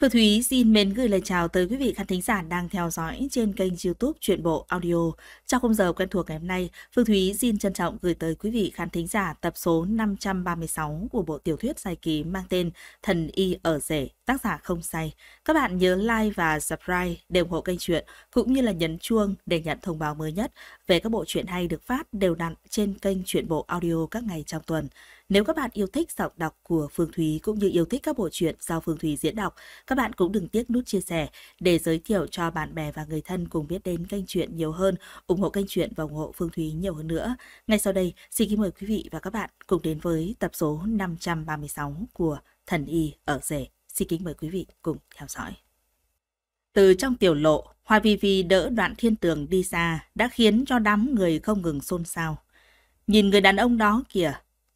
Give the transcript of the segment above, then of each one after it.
Phương Thúy xin mến gửi lời chào tới quý vị khán thính giả đang theo dõi trên kênh youtube Chuyện Bộ Audio. Trong khung giờ quen thuộc ngày hôm nay, Phương Thúy xin trân trọng gửi tới quý vị khán thính giả tập số 536 của bộ tiểu thuyết dài ký mang tên Thần Y ở rể, tác giả không say. Các bạn nhớ like và subscribe để ủng hộ kênh truyện cũng như là nhấn chuông để nhận thông báo mới nhất về các bộ truyện hay được phát đều đặn trên kênh Chuyện Bộ Audio các ngày trong tuần. Nếu các bạn yêu thích giọng đọc của Phương Thúy cũng như yêu thích các bộ truyện do Phương Thúy diễn đọc, các bạn cũng đừng tiếc nút chia sẻ để giới thiệu cho bạn bè và người thân cùng biết đến kênh truyện nhiều hơn, ủng hộ kênh truyện và ủng hộ Phương Thúy nhiều hơn nữa. Ngay sau đây, xin kính mời quý vị và các bạn cùng đến với tập số 536 của Thần Y ở rể. Xin kính mời quý vị cùng theo dõi. Từ trong tiểu lộ, Hoa Vi Vi đỡ đoạn thiên tường đi xa đã khiến cho đám người không ngừng xôn xao. Nhìn người đàn ông đó kìa,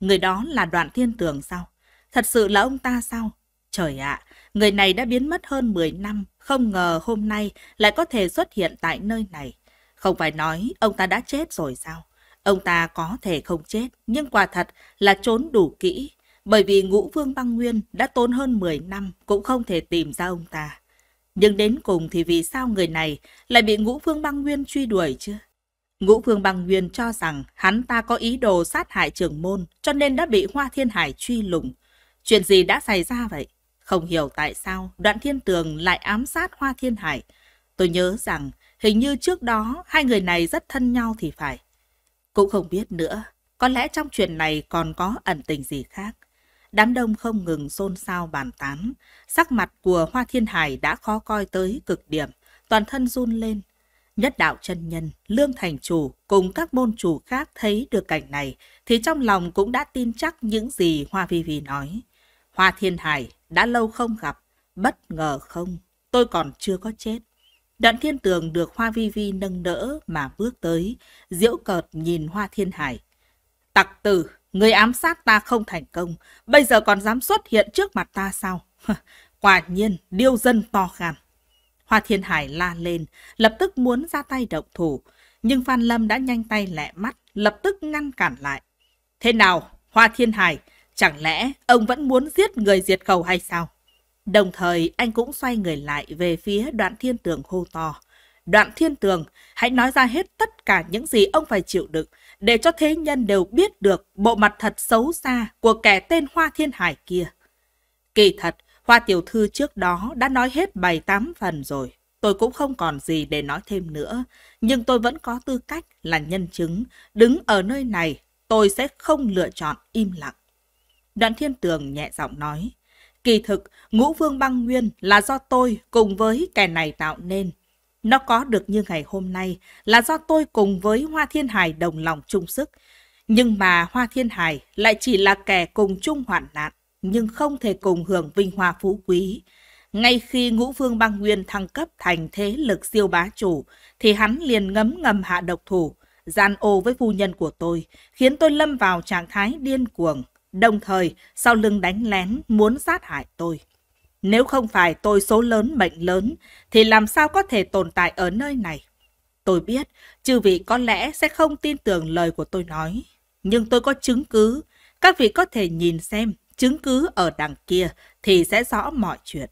người đó là đoạn thiên tường sao? Thật sự là ông ta sao? Trời ạ, à, người này đã biến mất hơn 10 năm, không ngờ hôm nay lại có thể xuất hiện tại nơi này. Không phải nói ông ta đã chết rồi sao? Ông ta có thể không chết, nhưng quả thật là trốn đủ kỹ, bởi vì ngũ vương băng nguyên đã tốn hơn 10 năm cũng không thể tìm ra ông ta. Nhưng đến cùng thì vì sao người này lại bị ngũ vương băng nguyên truy đuổi chứ? Ngũ Vương Băng Nguyên cho rằng hắn ta có ý đồ sát hại trưởng môn cho nên đã bị Hoa Thiên Hải truy lùng. Chuyện gì đã xảy ra vậy? Không hiểu tại sao đoạn thiên tường lại ám sát Hoa Thiên Hải. Tôi nhớ rằng hình như trước đó hai người này rất thân nhau thì phải. Cũng không biết nữa, có lẽ trong chuyện này còn có ẩn tình gì khác. Đám đông không ngừng xôn xao bàn tán, sắc mặt của Hoa Thiên Hải đã khó coi tới cực điểm, toàn thân run lên, Nhất đạo chân nhân, lương thành chủ cùng các môn chủ khác thấy được cảnh này thì trong lòng cũng đã tin chắc những gì Hoa Vi Vi nói. Hoa Thiên Hải đã lâu không gặp, bất ngờ không, tôi còn chưa có chết. Đoạn thiên tường được Hoa Vi Vi nâng đỡ mà bước tới, diễu cợt nhìn Hoa Thiên Hải. Tặc tử, người ám sát ta không thành công, bây giờ còn dám xuất hiện trước mặt ta sao? Quả nhiên, điêu dân to gan. Hoa Thiên Hải la lên, lập tức muốn ra tay động thủ, nhưng Phan Lâm đã nhanh tay lẹ mắt, lập tức ngăn cản lại. Thế nào, Hoa Thiên Hải, chẳng lẽ ông vẫn muốn giết người diệt khẩu hay sao? Đồng thời anh cũng xoay người lại về phía đoạn thiên tường hô to. Đoạn thiên tường, hãy nói ra hết tất cả những gì ông phải chịu đựng, để cho thế nhân đều biết được bộ mặt thật xấu xa của kẻ tên Hoa Thiên Hải kia. Kỳ thật, Hoa tiểu thư trước đó đã nói hết bài tám phần rồi. Tôi cũng không còn gì để nói thêm nữa. Nhưng tôi vẫn có tư cách là nhân chứng. Đứng ở nơi này, tôi sẽ không lựa chọn im lặng. Đoạn thiên tường nhẹ giọng nói. Kỳ thực, ngũ vương băng nguyên là do tôi cùng với kẻ này tạo nên. Nó có được như ngày hôm nay là do tôi cùng với Hoa Thiên Hải đồng lòng chung sức. Nhưng mà Hoa Thiên Hải lại chỉ là kẻ cùng chung hoạn nạn nhưng không thể cùng hưởng vinh hoa phú quý. Ngay khi ngũ vương băng nguyên thăng cấp thành thế lực siêu bá chủ, thì hắn liền ngấm ngầm hạ độc thủ, gian ô với phu nhân của tôi, khiến tôi lâm vào trạng thái điên cuồng, đồng thời sau lưng đánh lén muốn sát hại tôi. Nếu không phải tôi số lớn mệnh lớn, thì làm sao có thể tồn tại ở nơi này? Tôi biết, chư vị có lẽ sẽ không tin tưởng lời của tôi nói. Nhưng tôi có chứng cứ, các vị có thể nhìn xem chứng cứ ở đằng kia thì sẽ rõ mọi chuyện.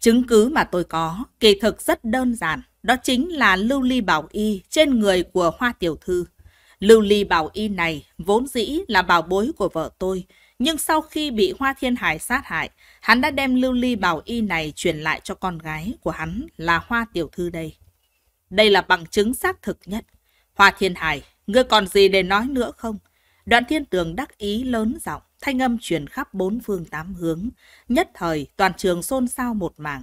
Chứng cứ mà tôi có kỳ thực rất đơn giản, đó chính là lưu ly bảo y trên người của Hoa Tiểu Thư. Lưu ly bảo y này vốn dĩ là bảo bối của vợ tôi, nhưng sau khi bị Hoa Thiên Hải sát hại, hắn đã đem lưu ly bảo y này truyền lại cho con gái của hắn là Hoa Tiểu Thư đây. Đây là bằng chứng xác thực nhất. Hoa Thiên Hải, ngươi còn gì để nói nữa không? Đoạn thiên tường đắc ý lớn giọng. Thanh âm truyền khắp bốn phương tám hướng, nhất thời toàn trường xôn xao một mảng.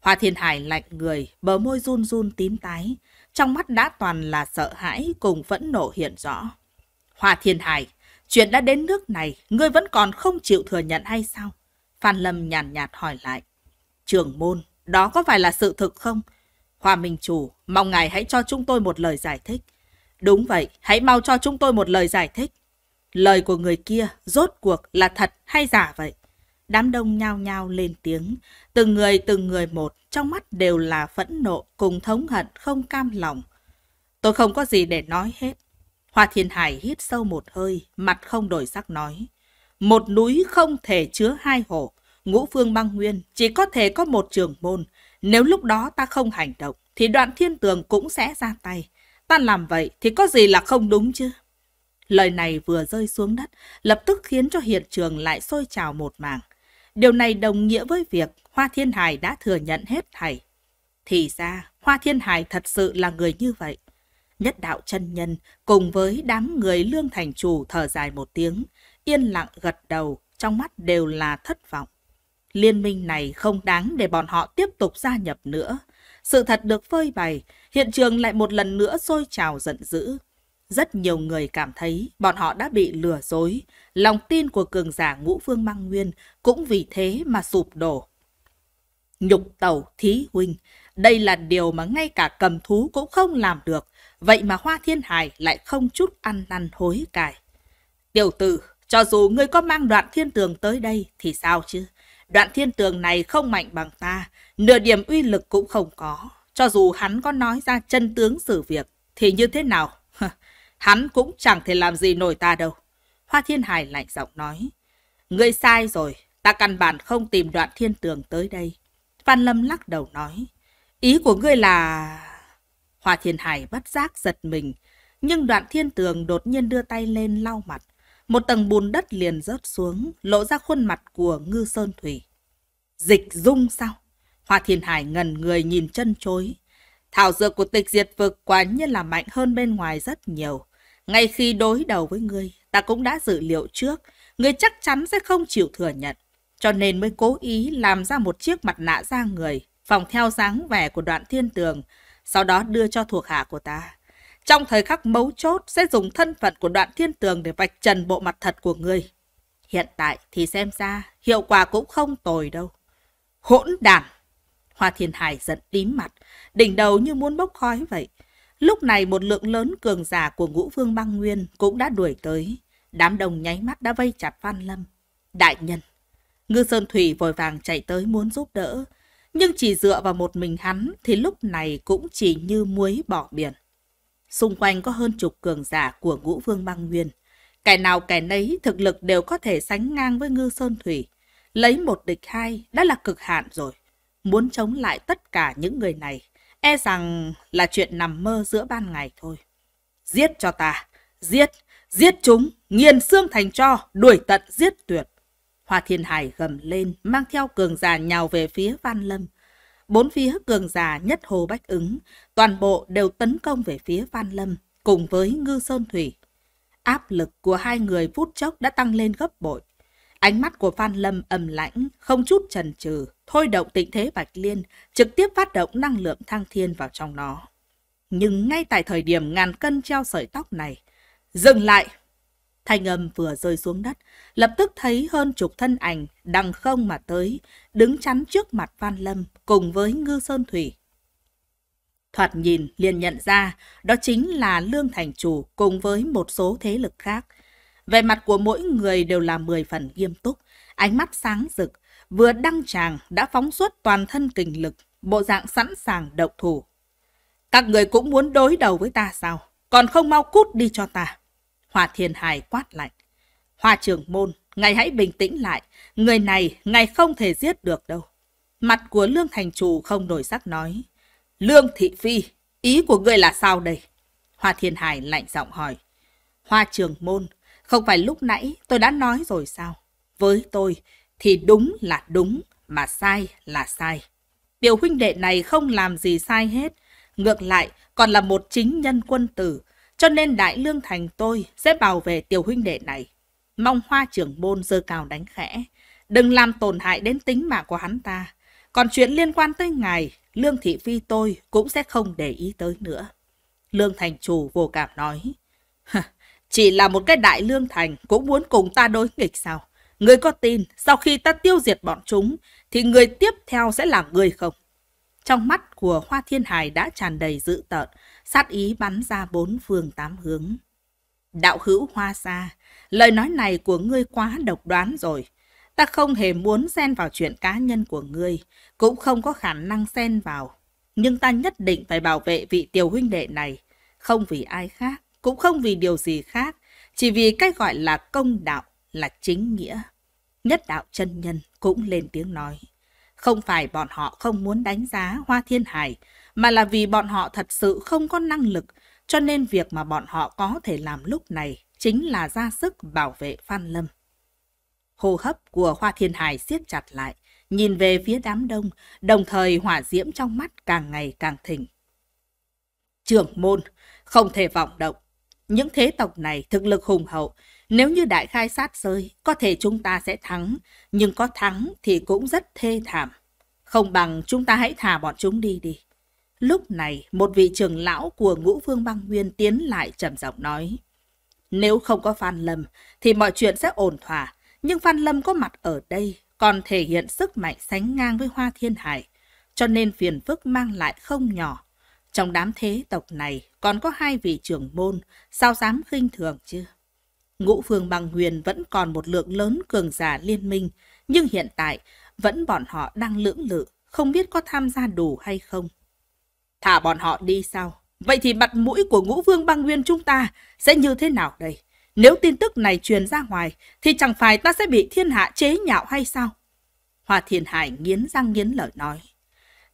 Hoa Thiên Hải lạnh người, bờ môi run run tím tái, trong mắt đã toàn là sợ hãi cùng phẫn nộ hiện rõ. Hoa Thiên Hải, chuyện đã đến nước này, ngươi vẫn còn không chịu thừa nhận hay sao? Phan Lâm nhàn nhạt, nhạt hỏi lại. Trường môn, đó có phải là sự thực không? Hoa Minh Chủ, mong ngài hãy cho chúng tôi một lời giải thích. Đúng vậy, hãy mau cho chúng tôi một lời giải thích. Lời của người kia rốt cuộc là thật hay giả vậy? Đám đông nhao nhao lên tiếng, từng người từng người một, trong mắt đều là phẫn nộ cùng thống hận không cam lòng. Tôi không có gì để nói hết. Hoa Thiên Hải hít sâu một hơi, mặt không đổi sắc nói. Một núi không thể chứa hai hổ, ngũ phương băng nguyên chỉ có thể có một trường môn. Nếu lúc đó ta không hành động, thì đoạn thiên tường cũng sẽ ra tay. Ta làm vậy thì có gì là không đúng chứ? Lời này vừa rơi xuống đất, lập tức khiến cho hiện trường lại sôi trào một mảng. Điều này đồng nghĩa với việc Hoa Thiên Hải đã thừa nhận hết thảy. Thì ra, Hoa Thiên Hải thật sự là người như vậy. Nhất đạo chân nhân cùng với đám người lương thành chủ thở dài một tiếng, yên lặng gật đầu, trong mắt đều là thất vọng. Liên minh này không đáng để bọn họ tiếp tục gia nhập nữa. Sự thật được phơi bày, hiện trường lại một lần nữa sôi trào giận dữ, rất nhiều người cảm thấy bọn họ đã bị lừa dối, lòng tin của cường giả ngũ phương mang nguyên cũng vì thế mà sụp đổ. Nhục tẩu thí huynh, đây là điều mà ngay cả cầm thú cũng không làm được, vậy mà Hoa Thiên Hải lại không chút ăn năn hối cải. Tiểu tử, cho dù ngươi có mang đoạn thiên tường tới đây thì sao chứ? Đoạn thiên tường này không mạnh bằng ta, nửa điểm uy lực cũng không có. Cho dù hắn có nói ra chân tướng sự việc, thì như thế nào hắn cũng chẳng thể làm gì nổi ta đâu. Hoa Thiên Hải lạnh giọng nói. Ngươi sai rồi, ta căn bản không tìm đoạn thiên tường tới đây. Phan Lâm lắc đầu nói. Ý của ngươi là... Hoa Thiên Hải bất giác giật mình, nhưng đoạn thiên tường đột nhiên đưa tay lên lau mặt. Một tầng bùn đất liền rớt xuống, lộ ra khuôn mặt của Ngư Sơn Thủy. Dịch dung sao? Hoa Thiên Hải ngần người nhìn chân chối. Thảo dược của tịch diệt vực quả nhiên là mạnh hơn bên ngoài rất nhiều. Ngay khi đối đầu với ngươi, ta cũng đã dự liệu trước, ngươi chắc chắn sẽ không chịu thừa nhận. Cho nên mới cố ý làm ra một chiếc mặt nạ ra người, phòng theo dáng vẻ của đoạn thiên tường, sau đó đưa cho thuộc hạ của ta. Trong thời khắc mấu chốt sẽ dùng thân phận của đoạn thiên tường để vạch trần bộ mặt thật của ngươi. Hiện tại thì xem ra hiệu quả cũng không tồi đâu. Hỗn đản! Hoa Thiên Hải giận tím mặt, đỉnh đầu như muốn bốc khói vậy. Lúc này một lượng lớn cường giả của ngũ vương băng nguyên cũng đã đuổi tới. Đám đồng nháy mắt đã vây chặt Phan Lâm. Đại nhân! Ngư Sơn Thủy vội vàng chạy tới muốn giúp đỡ. Nhưng chỉ dựa vào một mình hắn thì lúc này cũng chỉ như muối bỏ biển. Xung quanh có hơn chục cường giả của ngũ vương băng nguyên. Kẻ nào kẻ nấy thực lực đều có thể sánh ngang với Ngư Sơn Thủy. Lấy một địch hai đã là cực hạn rồi. Muốn chống lại tất cả những người này, e rằng là chuyện nằm mơ giữa ban ngày thôi. Giết cho ta, giết, giết chúng, nghiền xương thành cho, đuổi tận giết tuyệt. Hoa Thiên Hải gầm lên, mang theo cường già nhào về phía Văn Lâm. Bốn phía cường già nhất hồ bách ứng, toàn bộ đều tấn công về phía Văn Lâm, cùng với Ngư Sơn Thủy. Áp lực của hai người phút chốc đã tăng lên gấp bội. Ánh mắt của Phan Lâm ầm lãnh, không chút chần chừ, thôi động tịnh thế Bạch Liên, trực tiếp phát động năng lượng thăng thiên vào trong nó. Nhưng ngay tại thời điểm ngàn cân treo sợi tóc này, dừng lại! Thanh âm vừa rơi xuống đất, lập tức thấy hơn chục thân ảnh đằng không mà tới, đứng chắn trước mặt Phan Lâm cùng với Ngư Sơn Thủy. Thoạt nhìn liền nhận ra đó chính là Lương Thành Chủ cùng với một số thế lực khác – về mặt của mỗi người đều là 10 phần nghiêm túc, ánh mắt sáng rực, vừa đăng tràng đã phóng suốt toàn thân kình lực, bộ dạng sẵn sàng động thủ. Các người cũng muốn đối đầu với ta sao? Còn không mau cút đi cho ta. Hòa Thiên Hải quát lạnh. Hòa trưởng môn, ngài hãy bình tĩnh lại. Người này, ngài không thể giết được đâu. Mặt của Lương Thành Chủ không đổi sắc nói. Lương Thị Phi, ý của ngươi là sao đây? Hoa Thiên Hải lạnh giọng hỏi. Hoa trường môn, không phải lúc nãy tôi đã nói rồi sao? Với tôi thì đúng là đúng, mà sai là sai. Điều huynh đệ này không làm gì sai hết. Ngược lại, còn là một chính nhân quân tử. Cho nên Đại Lương Thành tôi sẽ bảo vệ tiểu huynh đệ này. Mong hoa trưởng môn dơ cao đánh khẽ. Đừng làm tổn hại đến tính mạng của hắn ta. Còn chuyện liên quan tới ngài, Lương Thị Phi tôi cũng sẽ không để ý tới nữa. Lương Thành Chủ vô cảm nói. Chỉ là một cái đại lương thành cũng muốn cùng ta đối nghịch sao? Người có tin sau khi ta tiêu diệt bọn chúng thì người tiếp theo sẽ là người không? Trong mắt của Hoa Thiên Hải đã tràn đầy dự tợn, sát ý bắn ra bốn phương tám hướng. Đạo hữu Hoa Sa, lời nói này của ngươi quá độc đoán rồi. Ta không hề muốn xen vào chuyện cá nhân của ngươi, cũng không có khả năng xen vào. Nhưng ta nhất định phải bảo vệ vị tiểu huynh đệ này, không vì ai khác cũng không vì điều gì khác, chỉ vì cái gọi là công đạo là chính nghĩa. Nhất đạo chân nhân cũng lên tiếng nói. Không phải bọn họ không muốn đánh giá Hoa Thiên Hải, mà là vì bọn họ thật sự không có năng lực, cho nên việc mà bọn họ có thể làm lúc này chính là ra sức bảo vệ Phan Lâm. Hô hấp của Hoa Thiên Hải siết chặt lại, nhìn về phía đám đông, đồng thời hỏa diễm trong mắt càng ngày càng thỉnh Trưởng môn, không thể vọng động, những thế tộc này thực lực hùng hậu, nếu như đại khai sát rơi, có thể chúng ta sẽ thắng, nhưng có thắng thì cũng rất thê thảm. Không bằng chúng ta hãy thả bọn chúng đi đi. Lúc này, một vị trưởng lão của ngũ phương băng nguyên tiến lại trầm giọng nói. Nếu không có Phan Lâm, thì mọi chuyện sẽ ổn thỏa. Nhưng Phan Lâm có mặt ở đây, còn thể hiện sức mạnh sánh ngang với Hoa Thiên Hải. Cho nên phiền phức mang lại không nhỏ. Trong đám thế tộc này còn có hai vị trưởng môn, sao dám khinh thường chứ? Ngũ phương bằng huyền vẫn còn một lượng lớn cường giả liên minh, nhưng hiện tại vẫn bọn họ đang lưỡng lự, không biết có tham gia đủ hay không. Thả bọn họ đi sao? Vậy thì mặt mũi của ngũ vương băng nguyên chúng ta sẽ như thế nào đây? Nếu tin tức này truyền ra ngoài, thì chẳng phải ta sẽ bị thiên hạ chế nhạo hay sao? hòa Thiên Hải nghiến răng nghiến lợi nói.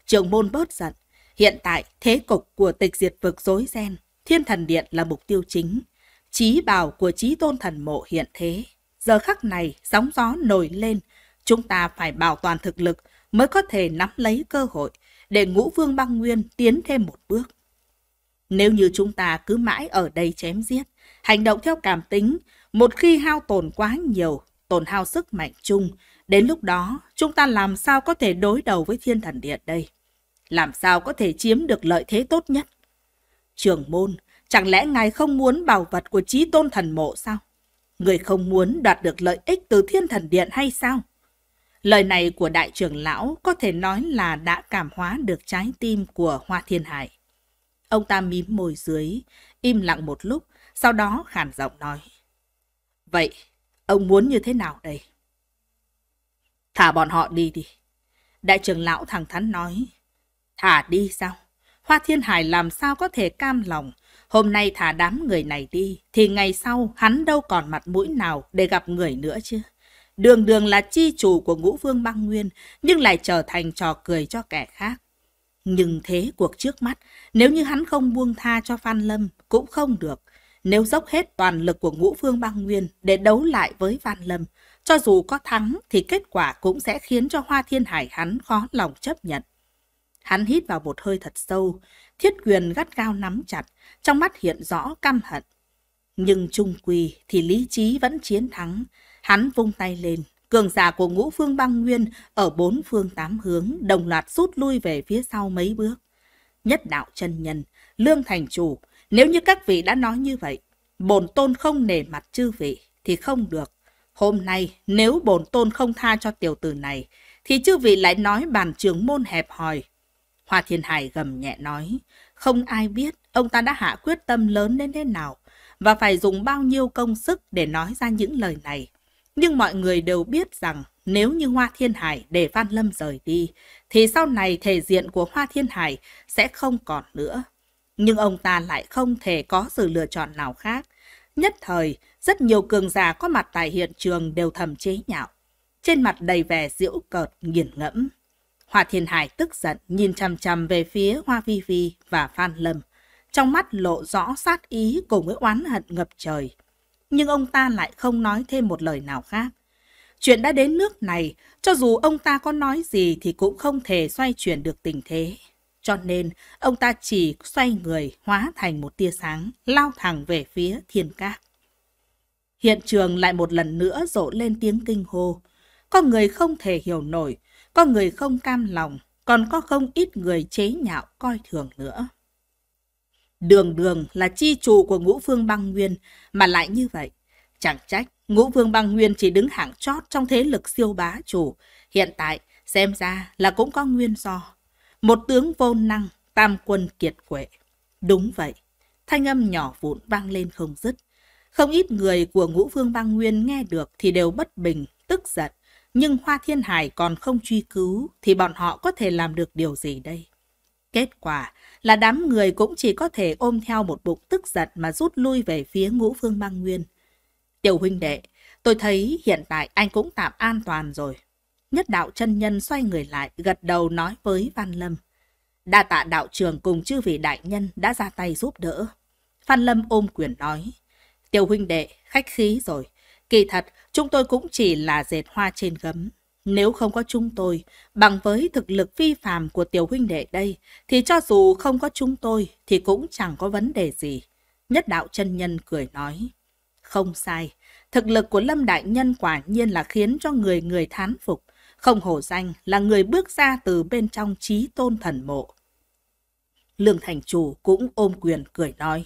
Trường môn bớt giận, Hiện tại, thế cục của tịch diệt vực rối ren, thiên thần điện là mục tiêu chính. Chí bảo của chí tôn thần mộ hiện thế. Giờ khắc này, sóng gió nổi lên, chúng ta phải bảo toàn thực lực mới có thể nắm lấy cơ hội để ngũ vương băng nguyên tiến thêm một bước. Nếu như chúng ta cứ mãi ở đây chém giết, hành động theo cảm tính, một khi hao tổn quá nhiều, tổn hao sức mạnh chung, đến lúc đó chúng ta làm sao có thể đối đầu với thiên thần điện đây? làm sao có thể chiếm được lợi thế tốt nhất? Trường môn, chẳng lẽ ngài không muốn bảo vật của trí tôn thần mộ sao? Người không muốn đoạt được lợi ích từ thiên thần điện hay sao? Lời này của đại trưởng lão có thể nói là đã cảm hóa được trái tim của Hoa Thiên Hải. Ông ta mím môi dưới, im lặng một lúc, sau đó khàn giọng nói. Vậy, ông muốn như thế nào đây? Thả bọn họ đi đi. Đại trưởng lão thẳng thắn nói. Thả đi sao? Hoa Thiên Hải làm sao có thể cam lòng? Hôm nay thả đám người này đi, thì ngày sau hắn đâu còn mặt mũi nào để gặp người nữa chứ? Đường đường là chi chủ của ngũ vương băng nguyên, nhưng lại trở thành trò cười cho kẻ khác. Nhưng thế cuộc trước mắt, nếu như hắn không buông tha cho Phan Lâm, cũng không được. Nếu dốc hết toàn lực của ngũ phương băng nguyên để đấu lại với Phan Lâm, cho dù có thắng thì kết quả cũng sẽ khiến cho Hoa Thiên Hải hắn khó lòng chấp nhận. Hắn hít vào một hơi thật sâu, thiết quyền gắt gao nắm chặt, trong mắt hiện rõ căm hận. Nhưng trung quỳ thì lý trí vẫn chiến thắng. Hắn vung tay lên, cường giả của ngũ phương băng nguyên ở bốn phương tám hướng đồng loạt rút lui về phía sau mấy bước. Nhất đạo chân nhân, lương thành chủ, nếu như các vị đã nói như vậy, bổn tôn không nể mặt chư vị thì không được. Hôm nay nếu bổn tôn không tha cho tiểu tử này, thì chư vị lại nói bàn trường môn hẹp hòi, Hoa Thiên Hải gầm nhẹ nói, không ai biết ông ta đã hạ quyết tâm lớn đến thế nào và phải dùng bao nhiêu công sức để nói ra những lời này. Nhưng mọi người đều biết rằng nếu như Hoa Thiên Hải để Phan Lâm rời đi, thì sau này thể diện của Hoa Thiên Hải sẽ không còn nữa. Nhưng ông ta lại không thể có sự lựa chọn nào khác. Nhất thời, rất nhiều cường giả có mặt tại hiện trường đều thầm chế nhạo. Trên mặt đầy vẻ diễu cợt, nghiền ngẫm. Hoa Thiên Hải tức giận nhìn chằm chằm về phía Hoa Vi Vi và Phan Lâm. Trong mắt lộ rõ sát ý cùng với oán hận ngập trời. Nhưng ông ta lại không nói thêm một lời nào khác. Chuyện đã đến nước này, cho dù ông ta có nói gì thì cũng không thể xoay chuyển được tình thế. Cho nên, ông ta chỉ xoay người hóa thành một tia sáng, lao thẳng về phía thiên cát. Hiện trường lại một lần nữa rộ lên tiếng kinh hô. con người không thể hiểu nổi, có người không cam lòng, còn có không ít người chế nhạo coi thường nữa. Đường đường là chi chủ của ngũ phương băng nguyên mà lại như vậy. Chẳng trách, ngũ phương băng nguyên chỉ đứng hạng chót trong thế lực siêu bá chủ. Hiện tại, xem ra là cũng có nguyên do. Một tướng vô năng, tam quân kiệt quệ. Đúng vậy, thanh âm nhỏ vụn vang lên không dứt. Không ít người của ngũ phương băng nguyên nghe được thì đều bất bình, tức giận nhưng Hoa Thiên Hải còn không truy cứu thì bọn họ có thể làm được điều gì đây? Kết quả là đám người cũng chỉ có thể ôm theo một bụng tức giận mà rút lui về phía ngũ phương băng nguyên. Tiểu huynh đệ, tôi thấy hiện tại anh cũng tạm an toàn rồi. Nhất đạo chân nhân xoay người lại, gật đầu nói với Văn Lâm. Đa tạ đạo trường cùng chư vị đại nhân đã ra tay giúp đỡ. Phan Lâm ôm quyền nói. Tiểu huynh đệ, khách khí rồi. Kỳ thật, chúng tôi cũng chỉ là dệt hoa trên gấm. Nếu không có chúng tôi, bằng với thực lực vi phạm của tiểu huynh đệ đây, thì cho dù không có chúng tôi thì cũng chẳng có vấn đề gì. Nhất đạo chân nhân cười nói. Không sai, thực lực của Lâm Đại Nhân quả nhiên là khiến cho người người thán phục. Không hổ danh là người bước ra từ bên trong trí tôn thần mộ. Lương Thành Chủ cũng ôm quyền cười nói.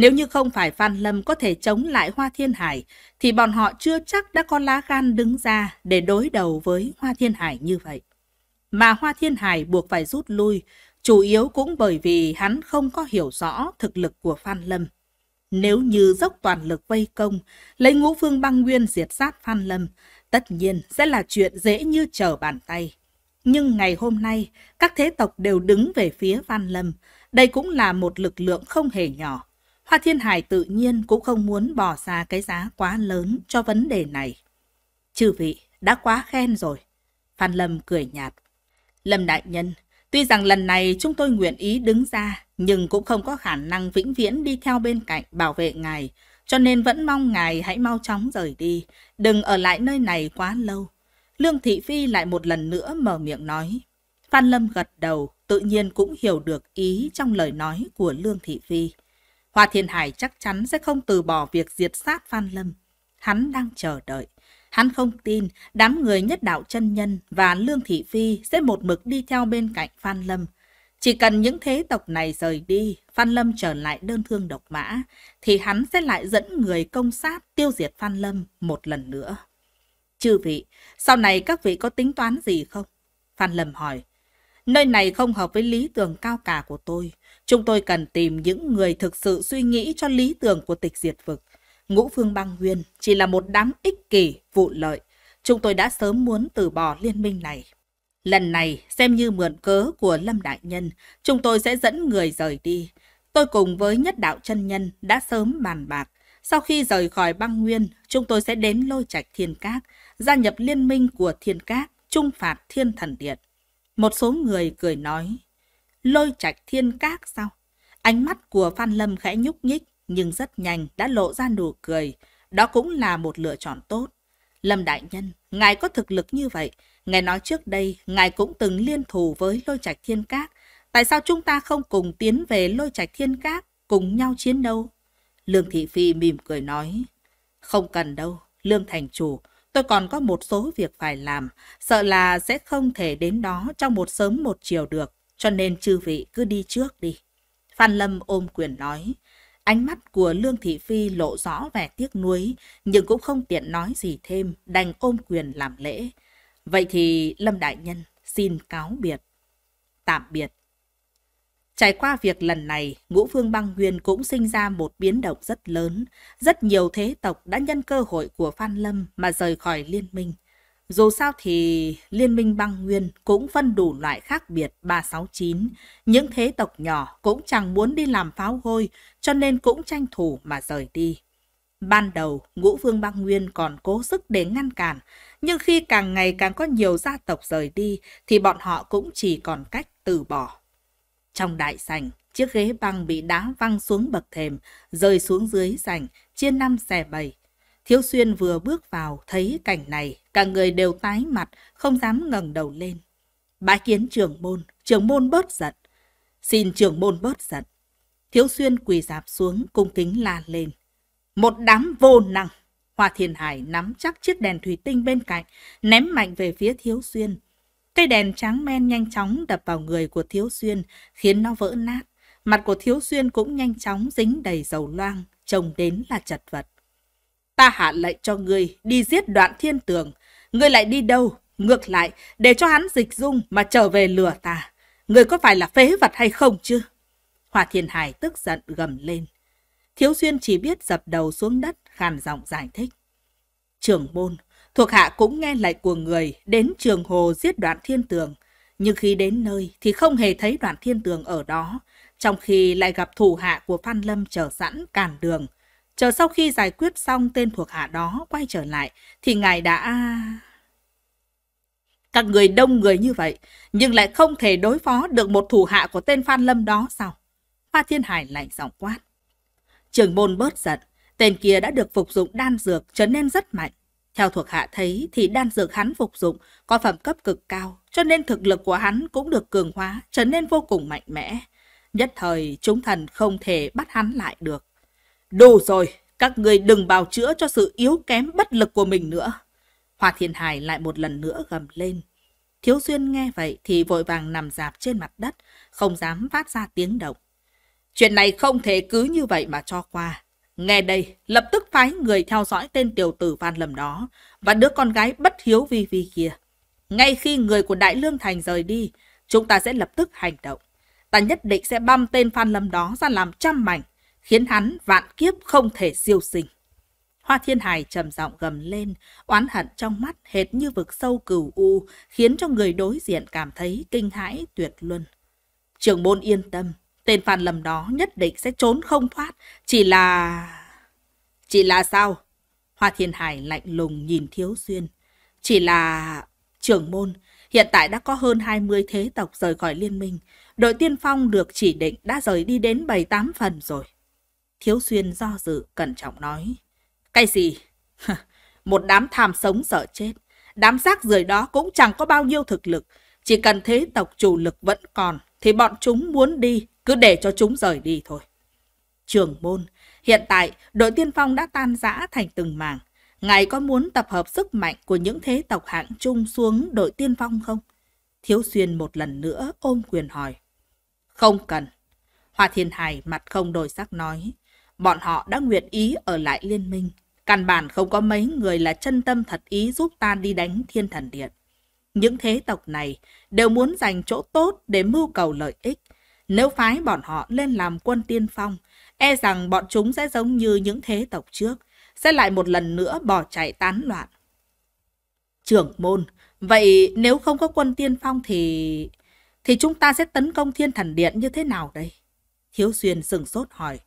Nếu như không phải Phan Lâm có thể chống lại Hoa Thiên Hải, thì bọn họ chưa chắc đã có lá gan đứng ra để đối đầu với Hoa Thiên Hải như vậy. Mà Hoa Thiên Hải buộc phải rút lui, chủ yếu cũng bởi vì hắn không có hiểu rõ thực lực của Phan Lâm. Nếu như dốc toàn lực vây công, lấy ngũ phương băng nguyên diệt sát Phan Lâm, tất nhiên sẽ là chuyện dễ như trở bàn tay. Nhưng ngày hôm nay, các thế tộc đều đứng về phía Phan Lâm. Đây cũng là một lực lượng không hề nhỏ. Hoa Thiên Hải tự nhiên cũng không muốn bỏ ra cái giá quá lớn cho vấn đề này. Chư vị, đã quá khen rồi. Phan Lâm cười nhạt. Lâm Đại Nhân, tuy rằng lần này chúng tôi nguyện ý đứng ra, nhưng cũng không có khả năng vĩnh viễn đi theo bên cạnh bảo vệ ngài, cho nên vẫn mong ngài hãy mau chóng rời đi, đừng ở lại nơi này quá lâu. Lương Thị Phi lại một lần nữa mở miệng nói. Phan Lâm gật đầu, tự nhiên cũng hiểu được ý trong lời nói của Lương Thị Phi. Hoa Thiên Hải chắc chắn sẽ không từ bỏ việc diệt sát Phan Lâm. Hắn đang chờ đợi. Hắn không tin đám người nhất đạo chân nhân và Lương Thị Phi sẽ một mực đi theo bên cạnh Phan Lâm. Chỉ cần những thế tộc này rời đi, Phan Lâm trở lại đơn thương độc mã, thì hắn sẽ lại dẫn người công sát tiêu diệt Phan Lâm một lần nữa. Chư vị, sau này các vị có tính toán gì không? Phan Lâm hỏi. Nơi này không hợp với lý tưởng cao cả của tôi. Chúng tôi cần tìm những người thực sự suy nghĩ cho lý tưởng của tịch diệt vực. Ngũ Phương băng Nguyên chỉ là một đám ích kỷ, vụ lợi. Chúng tôi đã sớm muốn từ bỏ liên minh này. Lần này, xem như mượn cớ của Lâm Đại Nhân, chúng tôi sẽ dẫn người rời đi. Tôi cùng với Nhất Đạo chân Nhân đã sớm bàn bạc. Sau khi rời khỏi băng nguyên, chúng tôi sẽ đến lôi trạch thiên các, gia nhập liên minh của thiên các, trung phạt thiên thần điện. Một số người cười nói, lôi trạch thiên các sao? Ánh mắt của Phan Lâm khẽ nhúc nhích, nhưng rất nhanh đã lộ ra nụ cười. Đó cũng là một lựa chọn tốt. Lâm Đại Nhân, ngài có thực lực như vậy. Ngài nói trước đây, ngài cũng từng liên thủ với lôi trạch thiên các. Tại sao chúng ta không cùng tiến về lôi trạch thiên các, cùng nhau chiến đấu? Lương Thị Phi mỉm cười nói. Không cần đâu, Lương Thành Chủ, tôi còn có một số việc phải làm, sợ là sẽ không thể đến đó trong một sớm một chiều được cho nên chư vị cứ đi trước đi. Phan Lâm ôm quyền nói, ánh mắt của Lương Thị Phi lộ rõ vẻ tiếc nuối, nhưng cũng không tiện nói gì thêm, đành ôm quyền làm lễ. Vậy thì Lâm Đại Nhân xin cáo biệt. Tạm biệt. Trải qua việc lần này, ngũ phương băng huyền cũng sinh ra một biến động rất lớn. Rất nhiều thế tộc đã nhân cơ hội của Phan Lâm mà rời khỏi liên minh. Dù sao thì Liên minh băng nguyên cũng phân đủ loại khác biệt 369. Những thế tộc nhỏ cũng chẳng muốn đi làm pháo hôi cho nên cũng tranh thủ mà rời đi. Ban đầu, ngũ vương băng nguyên còn cố sức để ngăn cản, nhưng khi càng ngày càng có nhiều gia tộc rời đi thì bọn họ cũng chỉ còn cách từ bỏ. Trong đại sảnh, chiếc ghế băng bị đá văng xuống bậc thềm, rơi xuống dưới sảnh, chia năm xẻ bảy. Thiếu xuyên vừa bước vào thấy cảnh này, cả người đều tái mặt, không dám ngẩng đầu lên. Bái kiến trưởng môn, trưởng môn bớt giận. Xin trưởng môn bớt giận. Thiếu xuyên quỳ dạp xuống, cung kính la lên. Một đám vô năng! Hoa Thiên Hải nắm chắc chiếc đèn thủy tinh bên cạnh, ném mạnh về phía Thiếu Xuyên. Cây đèn trắng men nhanh chóng đập vào người của Thiếu Xuyên, khiến nó vỡ nát. Mặt của Thiếu Xuyên cũng nhanh chóng dính đầy dầu loang, trông đến là chật vật. Ta hạ lệnh cho ngươi đi giết đoạn thiên tường, Ngươi lại đi đâu? Ngược lại, để cho hắn dịch dung mà trở về lừa ta. Ngươi có phải là phế vật hay không chứ? Hòa Thiên Hải tức giận gầm lên. Thiếu Xuyên chỉ biết dập đầu xuống đất, khàn giọng giải thích. Trưởng môn, thuộc hạ cũng nghe lệnh của người đến trường hồ giết đoạn thiên tường. Nhưng khi đến nơi thì không hề thấy đoạn thiên tường ở đó, trong khi lại gặp thủ hạ của Phan Lâm chờ sẵn cản đường, Chờ sau khi giải quyết xong tên thuộc hạ đó quay trở lại, thì ngài đã... Các người đông người như vậy, nhưng lại không thể đối phó được một thủ hạ của tên Phan Lâm đó sao? Hoa Thiên Hải lạnh giọng quát. Trường môn bớt giận, tên kia đã được phục dụng đan dược trở nên rất mạnh. Theo thuộc hạ thấy thì đan dược hắn phục dụng có phẩm cấp cực cao, cho nên thực lực của hắn cũng được cường hóa, trở nên vô cùng mạnh mẽ. Nhất thời, chúng thần không thể bắt hắn lại được. Đủ rồi, các người đừng bào chữa cho sự yếu kém bất lực của mình nữa. Hoa Thiên Hải lại một lần nữa gầm lên. Thiếu Duyên nghe vậy thì vội vàng nằm dạp trên mặt đất, không dám phát ra tiếng động. Chuyện này không thể cứ như vậy mà cho qua. Nghe đây, lập tức phái người theo dõi tên tiểu tử Phan Lâm đó và đứa con gái bất hiếu Vi Vi kia. Ngay khi người của Đại Lương Thành rời đi, chúng ta sẽ lập tức hành động. Ta nhất định sẽ băm tên Phan Lâm đó ra làm trăm mảnh, khiến hắn vạn kiếp không thể siêu sinh. Hoa Thiên Hải trầm giọng gầm lên, oán hận trong mắt hệt như vực sâu cửu u, khiến cho người đối diện cảm thấy kinh hãi tuyệt luân. Trường môn yên tâm, tên Phan lầm đó nhất định sẽ trốn không thoát, chỉ là... Chỉ là sao? Hoa Thiên Hải lạnh lùng nhìn Thiếu Xuyên. Chỉ là... Trường môn, hiện tại đã có hơn 20 thế tộc rời khỏi liên minh. Đội tiên phong được chỉ định đã rời đi đến 7-8 phần rồi. Thiếu Xuyên do dự cẩn trọng nói. Cái gì? Một đám tham sống sợ chết. Đám xác rưởi đó cũng chẳng có bao nhiêu thực lực. Chỉ cần thế tộc chủ lực vẫn còn thì bọn chúng muốn đi cứ để cho chúng rời đi thôi. Trường môn, hiện tại đội tiên phong đã tan rã thành từng mảng. Ngài có muốn tập hợp sức mạnh của những thế tộc hạng trung xuống đội tiên phong không? Thiếu Xuyên một lần nữa ôm quyền hỏi. Không cần. Hoa Thiên Hải mặt không đổi sắc nói bọn họ đã nguyện ý ở lại liên minh. Căn bản không có mấy người là chân tâm thật ý giúp ta đi đánh thiên thần điện. Những thế tộc này đều muốn dành chỗ tốt để mưu cầu lợi ích. Nếu phái bọn họ lên làm quân tiên phong, e rằng bọn chúng sẽ giống như những thế tộc trước, sẽ lại một lần nữa bỏ chạy tán loạn. Trưởng môn, vậy nếu không có quân tiên phong thì... thì chúng ta sẽ tấn công thiên thần điện như thế nào đây? Thiếu Xuyên sừng sốt hỏi.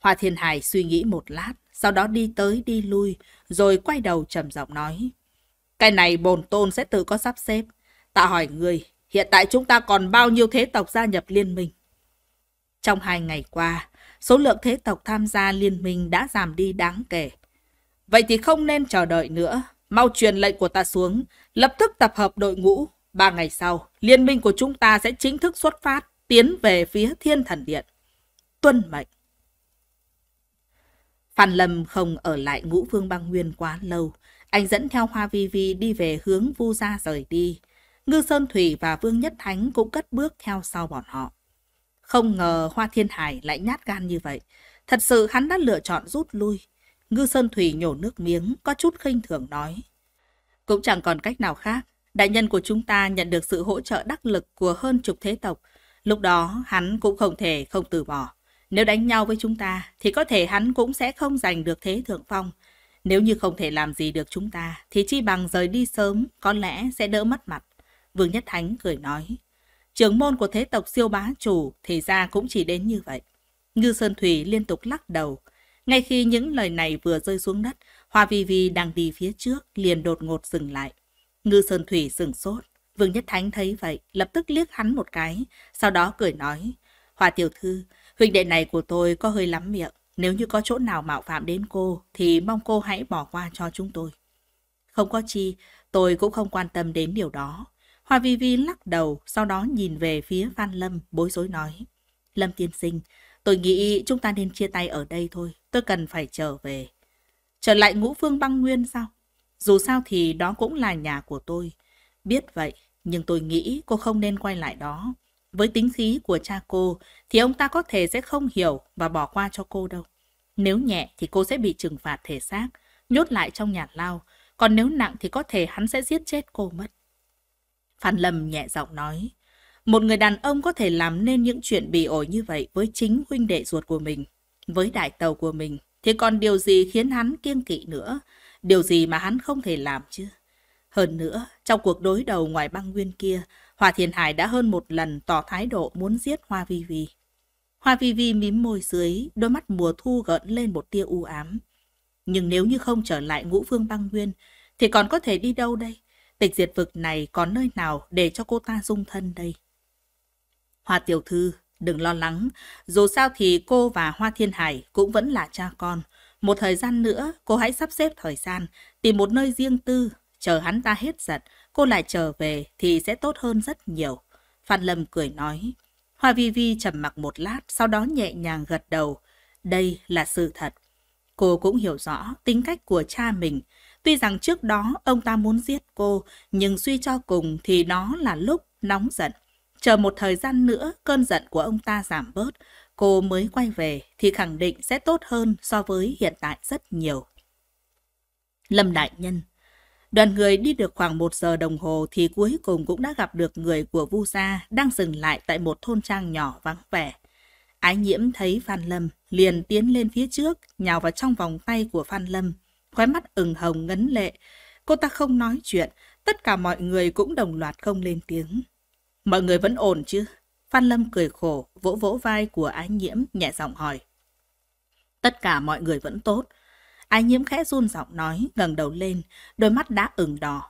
Hoa Thiên Hải suy nghĩ một lát, sau đó đi tới đi lui, rồi quay đầu trầm giọng nói. Cái này bồn tôn sẽ tự có sắp xếp. Ta hỏi người, hiện tại chúng ta còn bao nhiêu thế tộc gia nhập liên minh? Trong hai ngày qua, số lượng thế tộc tham gia liên minh đã giảm đi đáng kể. Vậy thì không nên chờ đợi nữa. Mau truyền lệnh của ta xuống, lập tức tập hợp đội ngũ. Ba ngày sau, liên minh của chúng ta sẽ chính thức xuất phát, tiến về phía thiên thần điện. Tuân mệnh. Phan Lâm không ở lại ngũ vương băng nguyên quá lâu. Anh dẫn theo Hoa Vi Vi đi về hướng Vu Gia rời đi. Ngư Sơn Thủy và Vương Nhất Thánh cũng cất bước theo sau bọn họ. Không ngờ Hoa Thiên Hải lại nhát gan như vậy. Thật sự hắn đã lựa chọn rút lui. Ngư Sơn Thủy nhổ nước miếng, có chút khinh thường nói. Cũng chẳng còn cách nào khác. Đại nhân của chúng ta nhận được sự hỗ trợ đắc lực của hơn chục thế tộc. Lúc đó hắn cũng không thể không từ bỏ. Nếu đánh nhau với chúng ta, thì có thể hắn cũng sẽ không giành được thế thượng phong. Nếu như không thể làm gì được chúng ta, thì chi bằng rời đi sớm, có lẽ sẽ đỡ mất mặt. Vương Nhất Thánh cười nói. Trưởng môn của thế tộc siêu bá chủ thì ra cũng chỉ đến như vậy. Ngư Sơn Thủy liên tục lắc đầu. Ngay khi những lời này vừa rơi xuống đất, Hoa Vi Vi đang đi phía trước, liền đột ngột dừng lại. Ngư Sơn Thủy sừng sốt. Vương Nhất Thánh thấy vậy, lập tức liếc hắn một cái, sau đó cười nói. Hoa tiểu thư, Huynh đệ này của tôi có hơi lắm miệng. Nếu như có chỗ nào mạo phạm đến cô thì mong cô hãy bỏ qua cho chúng tôi. Không có chi, tôi cũng không quan tâm đến điều đó. Hoa Vi Vi lắc đầu, sau đó nhìn về phía Phan Lâm, bối rối nói. Lâm tiên sinh, tôi nghĩ chúng ta nên chia tay ở đây thôi, tôi cần phải trở về. Trở lại ngũ phương băng nguyên sao? Dù sao thì đó cũng là nhà của tôi. Biết vậy, nhưng tôi nghĩ cô không nên quay lại đó. Với tính khí của cha cô thì ông ta có thể sẽ không hiểu và bỏ qua cho cô đâu. Nếu nhẹ thì cô sẽ bị trừng phạt thể xác, nhốt lại trong nhà lao, còn nếu nặng thì có thể hắn sẽ giết chết cô mất. Phan Lâm nhẹ giọng nói, một người đàn ông có thể làm nên những chuyện bị ổi như vậy với chính huynh đệ ruột của mình, với đại tàu của mình, thì còn điều gì khiến hắn kiêng kỵ nữa, điều gì mà hắn không thể làm chứ? Hơn nữa, trong cuộc đối đầu ngoài băng nguyên kia, Hoa Thiên Hải đã hơn một lần tỏ thái độ muốn giết Hoa Vi Vi. Hoa Vi Vi mím môi dưới, đôi mắt mùa thu gợn lên một tia u ám. Nhưng nếu như không trở lại ngũ phương băng nguyên, thì còn có thể đi đâu đây? Tịch diệt vực này còn nơi nào để cho cô ta dung thân đây? Hoa Tiểu Thư, đừng lo lắng. Dù sao thì cô và Hoa Thiên Hải cũng vẫn là cha con. Một thời gian nữa, cô hãy sắp xếp thời gian, tìm một nơi riêng tư, chờ hắn ta hết giật, cô lại trở về thì sẽ tốt hơn rất nhiều. Phan Lâm cười nói. Hoa Vi Vi trầm mặc một lát, sau đó nhẹ nhàng gật đầu. Đây là sự thật. Cô cũng hiểu rõ tính cách của cha mình. Tuy rằng trước đó ông ta muốn giết cô, nhưng suy cho cùng thì đó là lúc nóng giận. Chờ một thời gian nữa, cơn giận của ông ta giảm bớt, cô mới quay về thì khẳng định sẽ tốt hơn so với hiện tại rất nhiều. Lâm Đại Nhân Đoàn người đi được khoảng một giờ đồng hồ thì cuối cùng cũng đã gặp được người của Vu Gia đang dừng lại tại một thôn trang nhỏ vắng vẻ. Ái nhiễm thấy Phan Lâm, liền tiến lên phía trước, nhào vào trong vòng tay của Phan Lâm, khóe mắt ửng hồng ngấn lệ. Cô ta không nói chuyện, tất cả mọi người cũng đồng loạt không lên tiếng. Mọi người vẫn ổn chứ? Phan Lâm cười khổ, vỗ vỗ vai của ái nhiễm, nhẹ giọng hỏi. Tất cả mọi người vẫn tốt, Ái nhiễm khẽ run giọng nói, ngẩng đầu lên, đôi mắt đã ửng đỏ.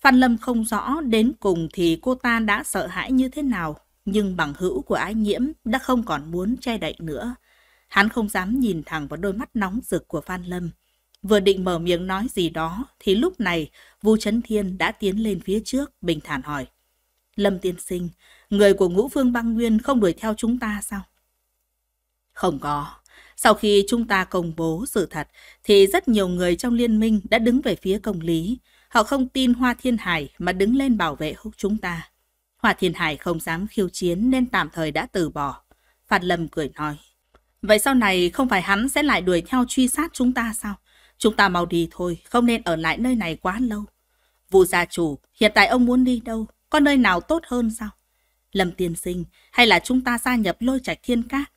Phan Lâm không rõ đến cùng thì cô ta đã sợ hãi như thế nào, nhưng bằng hữu của ái nhiễm đã không còn muốn che đậy nữa. Hắn không dám nhìn thẳng vào đôi mắt nóng rực của Phan Lâm. Vừa định mở miệng nói gì đó thì lúc này Vu Trấn Thiên đã tiến lên phía trước, bình thản hỏi. Lâm tiên sinh, người của ngũ phương băng nguyên không đuổi theo chúng ta sao? Không có. Sau khi chúng ta công bố sự thật, thì rất nhiều người trong liên minh đã đứng về phía công lý. Họ không tin Hoa Thiên Hải mà đứng lên bảo vệ chúng ta. Hoa Thiên Hải không dám khiêu chiến nên tạm thời đã từ bỏ. Phạt Lâm cười nói. Vậy sau này không phải hắn sẽ lại đuổi theo truy sát chúng ta sao? Chúng ta mau đi thôi, không nên ở lại nơi này quá lâu. Vụ gia chủ, hiện tại ông muốn đi đâu? Có nơi nào tốt hơn sao? Lâm tiên sinh, hay là chúng ta gia nhập lôi trạch thiên cát?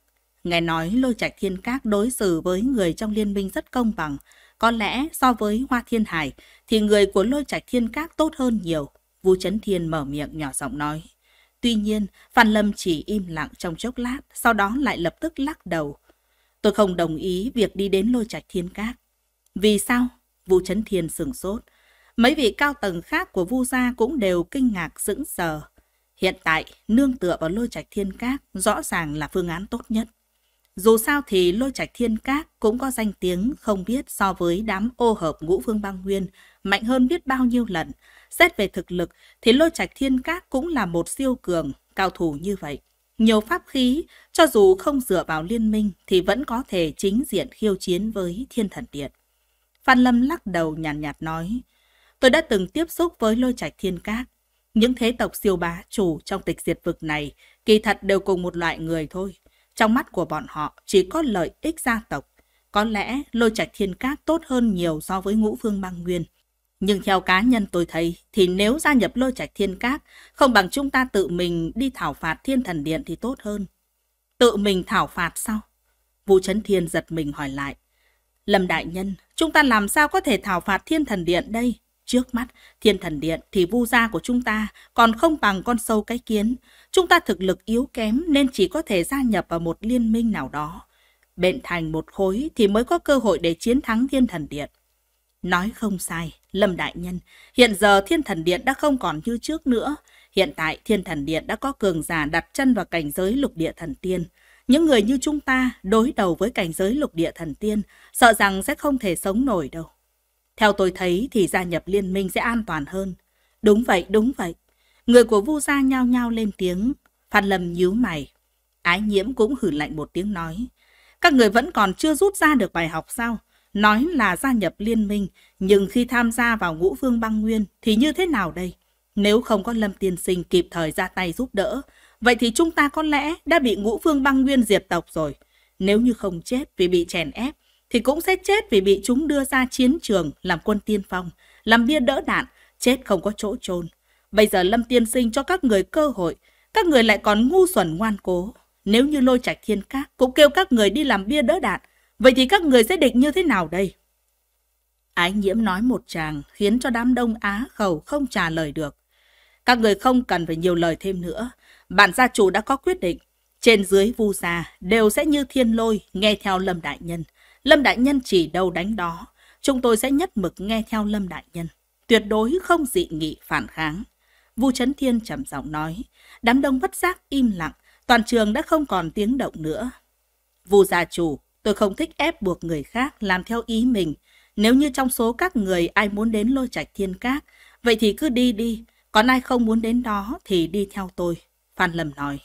Nghe nói lôi trạch thiên các đối xử với người trong liên minh rất công bằng. Có lẽ so với Hoa Thiên Hải thì người của lôi trạch thiên các tốt hơn nhiều. Vũ Trấn Thiên mở miệng nhỏ giọng nói. Tuy nhiên, Phan Lâm chỉ im lặng trong chốc lát, sau đó lại lập tức lắc đầu. Tôi không đồng ý việc đi đến lôi trạch thiên các. Vì sao? Vũ Trấn Thiên sửng sốt. Mấy vị cao tầng khác của Vu gia cũng đều kinh ngạc sững sờ. Hiện tại, nương tựa vào lôi trạch thiên các rõ ràng là phương án tốt nhất. Dù sao thì lôi trạch thiên các cũng có danh tiếng không biết so với đám ô hợp ngũ vương băng nguyên, mạnh hơn biết bao nhiêu lần. Xét về thực lực thì lôi trạch thiên các cũng là một siêu cường, cao thủ như vậy. Nhiều pháp khí, cho dù không dựa vào liên minh thì vẫn có thể chính diện khiêu chiến với thiên thần điện. Phan Lâm lắc đầu nhàn nhạt, nhạt nói, tôi đã từng tiếp xúc với lôi trạch thiên các. Những thế tộc siêu bá chủ trong tịch diệt vực này kỳ thật đều cùng một loại người thôi trong mắt của bọn họ chỉ có lợi ích gia tộc. Có lẽ lôi trạch thiên cát tốt hơn nhiều so với ngũ phương băng nguyên. Nhưng theo cá nhân tôi thấy thì nếu gia nhập lôi trạch thiên cát không bằng chúng ta tự mình đi thảo phạt thiên thần điện thì tốt hơn. Tự mình thảo phạt sao? Vũ Trấn Thiên giật mình hỏi lại. Lâm Đại Nhân, chúng ta làm sao có thể thảo phạt thiên thần điện đây? Trước mắt, thiên thần điện thì vu gia của chúng ta còn không bằng con sâu cái kiến. Chúng ta thực lực yếu kém nên chỉ có thể gia nhập vào một liên minh nào đó. Bệnh thành một khối thì mới có cơ hội để chiến thắng thiên thần điện. Nói không sai, Lâm Đại Nhân, hiện giờ thiên thần điện đã không còn như trước nữa. Hiện tại thiên thần điện đã có cường giả đặt chân vào cảnh giới lục địa thần tiên. Những người như chúng ta đối đầu với cảnh giới lục địa thần tiên, sợ rằng sẽ không thể sống nổi đâu. Theo tôi thấy thì gia nhập liên minh sẽ an toàn hơn. Đúng vậy, đúng vậy. Người của Vu gia nhao nhao lên tiếng. Phan Lâm nhíu mày. Ái nhiễm cũng hử lạnh một tiếng nói. Các người vẫn còn chưa rút ra được bài học sao? Nói là gia nhập liên minh, nhưng khi tham gia vào ngũ vương băng nguyên thì như thế nào đây? Nếu không có Lâm Tiên Sinh kịp thời ra tay giúp đỡ, vậy thì chúng ta có lẽ đã bị ngũ vương băng nguyên diệt tộc rồi. Nếu như không chết vì bị chèn ép, thì cũng sẽ chết vì bị chúng đưa ra chiến trường làm quân tiên phong, làm bia đỡ đạn, chết không có chỗ chôn. Bây giờ Lâm Tiên Sinh cho các người cơ hội, các người lại còn ngu xuẩn ngoan cố. Nếu như lôi trạch thiên các cũng kêu các người đi làm bia đỡ đạn, vậy thì các người sẽ định như thế nào đây? Ái nhiễm nói một tràng khiến cho đám đông á khẩu không trả lời được. Các người không cần phải nhiều lời thêm nữa. Bản gia chủ đã có quyết định. Trên dưới vu gia đều sẽ như thiên lôi nghe theo lâm đại nhân. Lâm Đại Nhân chỉ đâu đánh đó, chúng tôi sẽ nhất mực nghe theo Lâm Đại Nhân, tuyệt đối không dị nghị phản kháng. Vu Trấn Thiên trầm giọng nói, đám đông bất giác im lặng, toàn trường đã không còn tiếng động nữa. Vu gia chủ, tôi không thích ép buộc người khác làm theo ý mình. Nếu như trong số các người ai muốn đến lôi trạch thiên các, vậy thì cứ đi đi, còn ai không muốn đến đó thì đi theo tôi. Phan Lâm nói.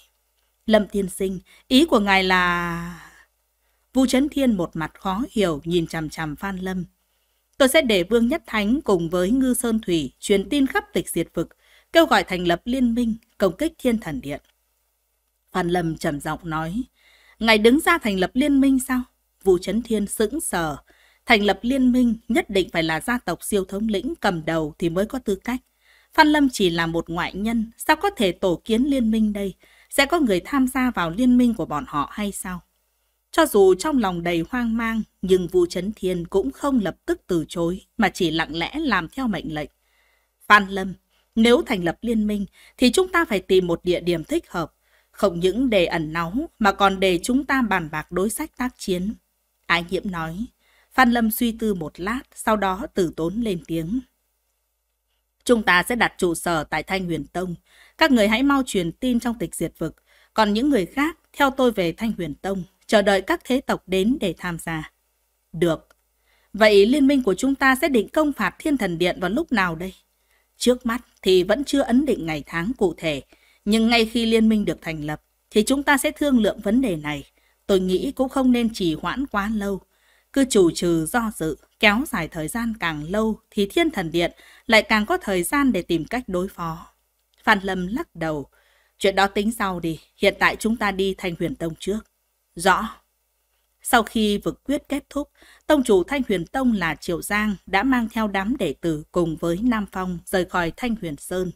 Lâm tiên sinh, ý của ngài là... Vu Trấn Thiên một mặt khó hiểu nhìn chằm chằm Phan Lâm. Tôi sẽ để Vương Nhất Thánh cùng với Ngư Sơn Thủy truyền tin khắp tịch diệt vực, kêu gọi thành lập liên minh công kích Thiên Thần Điện. Phan Lâm trầm giọng nói, ngài đứng ra thành lập liên minh sao? Vu Trấn Thiên sững sờ, thành lập liên minh nhất định phải là gia tộc siêu thống lĩnh cầm đầu thì mới có tư cách. Phan Lâm chỉ là một ngoại nhân, sao có thể tổ kiến liên minh đây? Sẽ có người tham gia vào liên minh của bọn họ hay sao? Cho dù trong lòng đầy hoang mang, nhưng Vu Trấn Thiên cũng không lập tức từ chối, mà chỉ lặng lẽ làm theo mệnh lệnh. Phan Lâm, nếu thành lập liên minh, thì chúng ta phải tìm một địa điểm thích hợp, không những để ẩn náu, mà còn để chúng ta bàn bạc đối sách tác chiến. Ái nhiễm nói, Phan Lâm suy tư một lát, sau đó từ tốn lên tiếng. Chúng ta sẽ đặt trụ sở tại Thanh Huyền Tông. Các người hãy mau truyền tin trong tịch diệt vực. Còn những người khác, theo tôi về Thanh Huyền Tông chờ đợi các thế tộc đến để tham gia. Được. Vậy liên minh của chúng ta sẽ định công phạt thiên thần điện vào lúc nào đây? Trước mắt thì vẫn chưa ấn định ngày tháng cụ thể, nhưng ngay khi liên minh được thành lập thì chúng ta sẽ thương lượng vấn đề này. Tôi nghĩ cũng không nên trì hoãn quá lâu. Cứ chủ trừ do dự, kéo dài thời gian càng lâu thì thiên thần điện lại càng có thời gian để tìm cách đối phó. Phan Lâm lắc đầu. Chuyện đó tính sau đi, hiện tại chúng ta đi thành huyền tông trước. Rõ. Sau khi vực quyết kết thúc, tông chủ Thanh Huyền Tông là Triệu Giang đã mang theo đám đệ tử cùng với Nam Phong rời khỏi Thanh Huyền Sơn.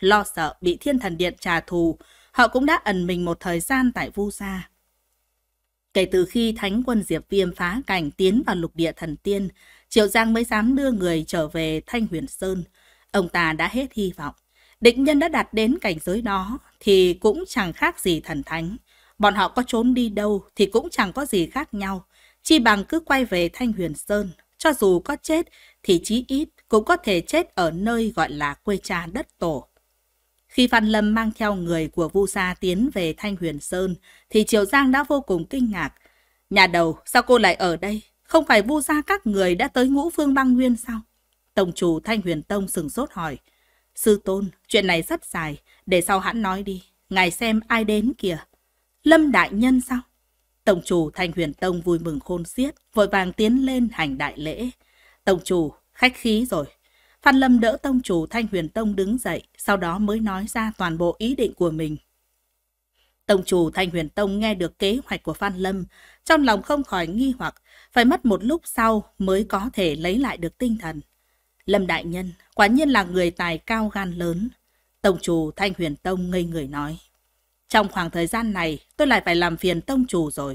Lo sợ bị thiên thần điện trả thù, họ cũng đã ẩn mình một thời gian tại Vu sa. Kể từ khi Thánh quân Diệp Viêm phá cảnh tiến vào lục địa thần tiên, Triệu Giang mới dám đưa người trở về Thanh Huyền Sơn. Ông ta đã hết hy vọng. định nhân đã đạt đến cảnh giới đó thì cũng chẳng khác gì thần thánh. Bọn họ có trốn đi đâu thì cũng chẳng có gì khác nhau. Chi bằng cứ quay về Thanh Huyền Sơn. Cho dù có chết thì chí ít cũng có thể chết ở nơi gọi là quê cha đất tổ. Khi Phan Lâm mang theo người của Vu sa tiến về Thanh Huyền Sơn, thì Triều Giang đã vô cùng kinh ngạc. Nhà đầu, sao cô lại ở đây? Không phải Vu sa các người đã tới ngũ phương băng nguyên sao? Tổng chủ Thanh Huyền Tông sừng sốt hỏi. Sư Tôn, chuyện này rất dài, để sau hãn nói đi. Ngài xem ai đến kìa. Lâm Đại Nhân sao? Tổng chủ Thanh Huyền Tông vui mừng khôn xiết, vội vàng tiến lên hành đại lễ. Tổng chủ, khách khí rồi. Phan Lâm đỡ tông chủ Thanh Huyền Tông đứng dậy, sau đó mới nói ra toàn bộ ý định của mình. tổng chủ Thanh Huyền Tông nghe được kế hoạch của Phan Lâm, trong lòng không khỏi nghi hoặc, phải mất một lúc sau mới có thể lấy lại được tinh thần. Lâm Đại Nhân, quả nhiên là người tài cao gan lớn. tổng chủ Thanh Huyền Tông ngây người nói. Trong khoảng thời gian này, tôi lại phải làm phiền tông chủ rồi.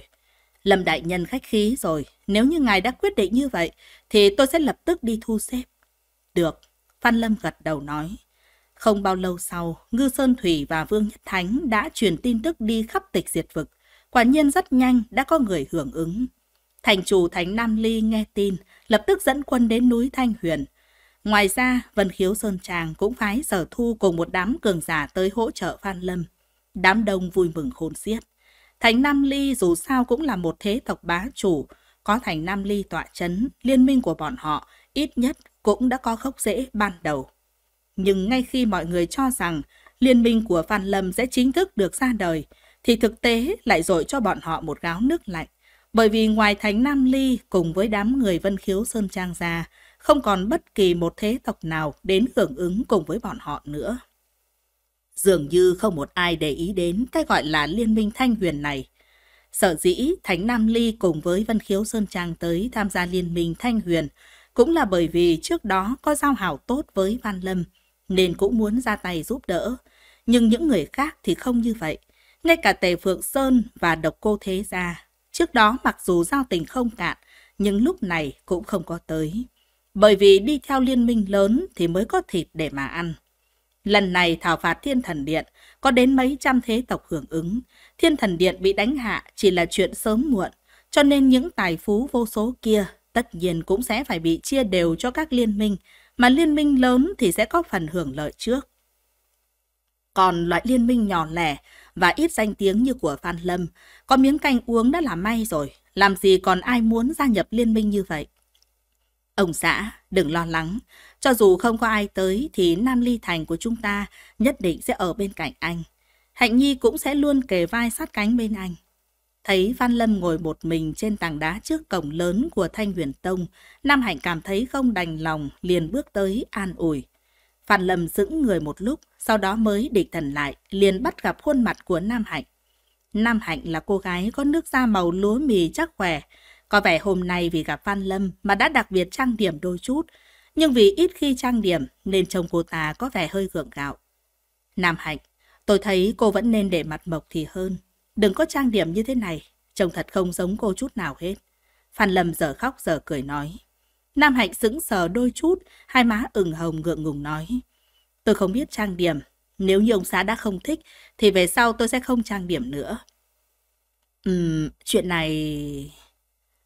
Lâm đại nhân khách khí rồi, nếu như ngài đã quyết định như vậy, thì tôi sẽ lập tức đi thu xếp. Được, Phan Lâm gật đầu nói. Không bao lâu sau, Ngư Sơn Thủy và Vương Nhất Thánh đã truyền tin tức đi khắp tịch diệt vực. Quả nhiên rất nhanh đã có người hưởng ứng. Thành chủ Thánh Nam Ly nghe tin, lập tức dẫn quân đến núi Thanh Huyền. Ngoài ra, Vân Khiếu Sơn Tràng cũng phái sở thu cùng một đám cường giả tới hỗ trợ Phan Lâm. Đám đông vui mừng khôn xiết. Thành Nam Ly dù sao cũng là một thế tộc bá chủ, có Thành Nam Ly tọa chấn, liên minh của bọn họ ít nhất cũng đã có gốc rễ ban đầu. Nhưng ngay khi mọi người cho rằng liên minh của Phan Lâm sẽ chính thức được ra đời, thì thực tế lại dội cho bọn họ một gáo nước lạnh. Bởi vì ngoài Thánh Nam Ly cùng với đám người Vân Khiếu Sơn Trang ra, không còn bất kỳ một thế tộc nào đến hưởng ứng cùng với bọn họ nữa. Dường như không một ai để ý đến cái gọi là liên minh thanh huyền này. Sở dĩ Thánh Nam Ly cùng với Vân Khiếu Sơn Trang tới tham gia liên minh thanh huyền cũng là bởi vì trước đó có giao hảo tốt với Văn Lâm, nên cũng muốn ra tay giúp đỡ. Nhưng những người khác thì không như vậy. Ngay cả Tề Phượng Sơn và Độc Cô Thế Gia, trước đó mặc dù giao tình không cạn, nhưng lúc này cũng không có tới. Bởi vì đi theo liên minh lớn thì mới có thịt để mà ăn. Lần này thảo phạt thiên thần điện, có đến mấy trăm thế tộc hưởng ứng. Thiên thần điện bị đánh hạ chỉ là chuyện sớm muộn, cho nên những tài phú vô số kia tất nhiên cũng sẽ phải bị chia đều cho các liên minh, mà liên minh lớn thì sẽ có phần hưởng lợi trước. Còn loại liên minh nhỏ lẻ và ít danh tiếng như của Phan Lâm, có miếng canh uống đã là may rồi, làm gì còn ai muốn gia nhập liên minh như vậy. Ông xã, đừng lo lắng, cho dù không có ai tới thì Nam Ly Thành của chúng ta nhất định sẽ ở bên cạnh anh. Hạnh Nhi cũng sẽ luôn kề vai sát cánh bên anh. Thấy Văn Lâm ngồi một mình trên tảng đá trước cổng lớn của Thanh Huyền Tông, Nam Hạnh cảm thấy không đành lòng, liền bước tới an ủi. Văn Lâm sững người một lúc, sau đó mới địch thần lại, liền bắt gặp khuôn mặt của Nam Hạnh. Nam Hạnh là cô gái có nước da màu lúa mì chắc khỏe, có vẻ hôm nay vì gặp Văn Lâm mà đã đặc biệt trang điểm đôi chút, nhưng vì ít khi trang điểm nên trông cô ta có vẻ hơi gượng gạo. Nam Hạnh, tôi thấy cô vẫn nên để mặt mộc thì hơn. Đừng có trang điểm như thế này, trông thật không giống cô chút nào hết. Phan Lâm giờ khóc giờ cười nói. Nam Hạnh sững sờ đôi chút, hai má ửng hồng ngượng ngùng nói. Tôi không biết trang điểm, nếu như ông xã đã không thích thì về sau tôi sẽ không trang điểm nữa. Ừm, chuyện này...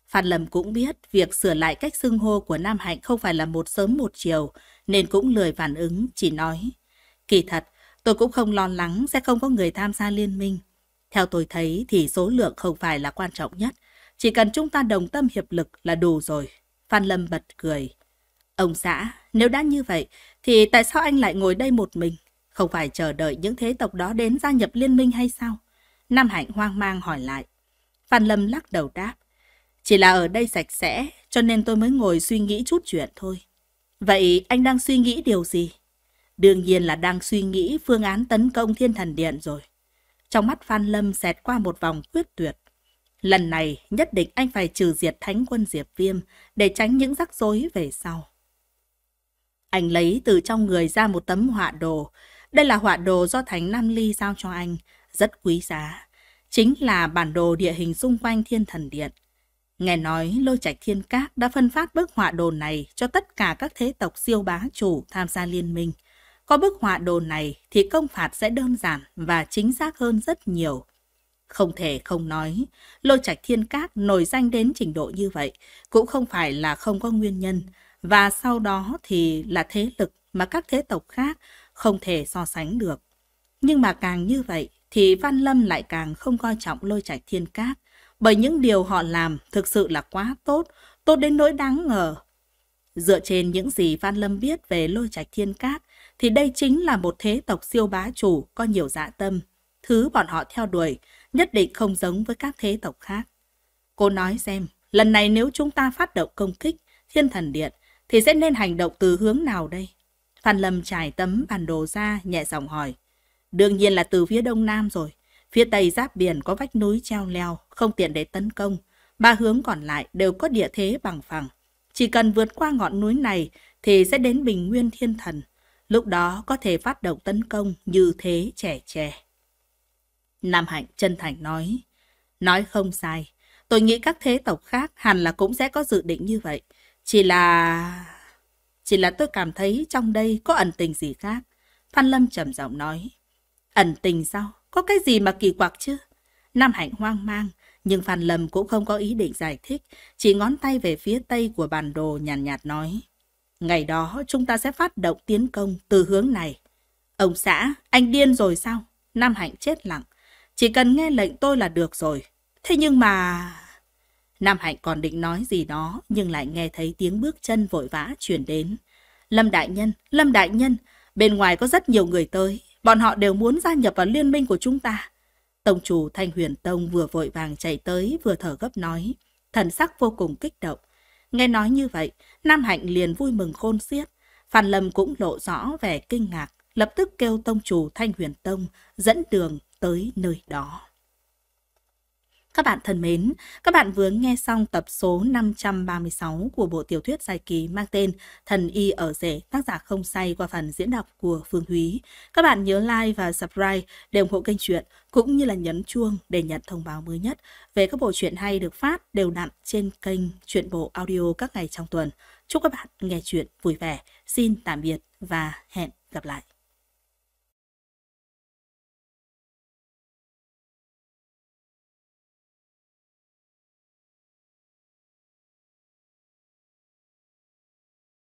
Phan Lâm cũng biết việc sửa lại cách xưng hô của Nam Hạnh không phải là một sớm một chiều, nên cũng lười phản ứng, chỉ nói. Kỳ thật, tôi cũng không lo lắng sẽ không có người tham gia liên minh. Theo tôi thấy thì số lượng không phải là quan trọng nhất, chỉ cần chúng ta đồng tâm hiệp lực là đủ rồi. Phan Lâm bật cười. Ông xã, nếu đã như vậy, thì tại sao anh lại ngồi đây một mình? Không phải chờ đợi những thế tộc đó đến gia nhập liên minh hay sao? Nam Hạnh hoang mang hỏi lại. Phan Lâm lắc đầu đáp. Chỉ là ở đây sạch sẽ, cho nên tôi mới ngồi suy nghĩ chút chuyện thôi. Vậy anh đang suy nghĩ điều gì? Đương nhiên là đang suy nghĩ phương án tấn công thiên thần điện rồi. Trong mắt Phan Lâm xẹt qua một vòng quyết tuyệt. Lần này nhất định anh phải trừ diệt thánh quân Diệp Viêm để tránh những rắc rối về sau. Anh lấy từ trong người ra một tấm họa đồ. Đây là họa đồ do Thánh Nam Ly giao cho anh, rất quý giá. Chính là bản đồ địa hình xung quanh thiên thần điện. Nghe nói Lôi Trạch Thiên Các đã phân phát bức họa đồ này cho tất cả các thế tộc siêu bá chủ tham gia liên minh. Có bức họa đồ này thì công phạt sẽ đơn giản và chính xác hơn rất nhiều. Không thể không nói, Lôi Trạch Thiên Các nổi danh đến trình độ như vậy cũng không phải là không có nguyên nhân, và sau đó thì là thế lực mà các thế tộc khác không thể so sánh được. Nhưng mà càng như vậy thì Văn Lâm lại càng không coi trọng Lôi Trạch Thiên Các, bởi những điều họ làm thực sự là quá tốt, tốt đến nỗi đáng ngờ. Dựa trên những gì Phan Lâm biết về lôi trạch thiên cát, thì đây chính là một thế tộc siêu bá chủ có nhiều dạ tâm. Thứ bọn họ theo đuổi nhất định không giống với các thế tộc khác. Cô nói xem, lần này nếu chúng ta phát động công kích thiên thần điện, thì sẽ nên hành động từ hướng nào đây? Phan Lâm trải tấm bản đồ ra nhẹ giọng hỏi. Đương nhiên là từ phía đông nam rồi. Phía tây giáp biển có vách núi treo leo, không tiện để tấn công. Ba hướng còn lại đều có địa thế bằng phẳng. Chỉ cần vượt qua ngọn núi này thì sẽ đến bình nguyên thiên thần. Lúc đó có thể phát động tấn công như thế trẻ trẻ. Nam Hạnh chân thành nói. Nói không sai. Tôi nghĩ các thế tộc khác hẳn là cũng sẽ có dự định như vậy. Chỉ là... Chỉ là tôi cảm thấy trong đây có ẩn tình gì khác. Phan Lâm trầm giọng nói. Ẩn tình sao? Có cái gì mà kỳ quặc chứ? Nam Hạnh hoang mang, nhưng Phan Lâm cũng không có ý định giải thích, chỉ ngón tay về phía tây của bản đồ nhàn nhạt, nhạt nói. Ngày đó chúng ta sẽ phát động tiến công từ hướng này. Ông xã, anh điên rồi sao? Nam Hạnh chết lặng. Chỉ cần nghe lệnh tôi là được rồi. Thế nhưng mà... Nam Hạnh còn định nói gì đó, nhưng lại nghe thấy tiếng bước chân vội vã chuyển đến. Lâm Đại Nhân, Lâm Đại Nhân, bên ngoài có rất nhiều người tới. Bọn họ đều muốn gia nhập vào liên minh của chúng ta. Tông chủ Thanh Huyền Tông vừa vội vàng chạy tới vừa thở gấp nói. Thần sắc vô cùng kích động. Nghe nói như vậy, Nam Hạnh liền vui mừng khôn xiết. Phan Lâm cũng lộ rõ vẻ kinh ngạc, lập tức kêu tông chủ Thanh Huyền Tông dẫn đường tới nơi đó. Các bạn thân mến, các bạn vừa nghe xong tập số 536 của bộ tiểu thuyết dài kỳ mang tên Thần Y ở rể tác giả không say qua phần diễn đọc của Phương Húy. Các bạn nhớ like và subscribe để ủng hộ kênh truyện cũng như là nhấn chuông để nhận thông báo mới nhất về các bộ truyện hay được phát đều đặn trên kênh Truyện bộ audio các ngày trong tuần. Chúc các bạn nghe chuyện vui vẻ. Xin tạm biệt và hẹn gặp lại.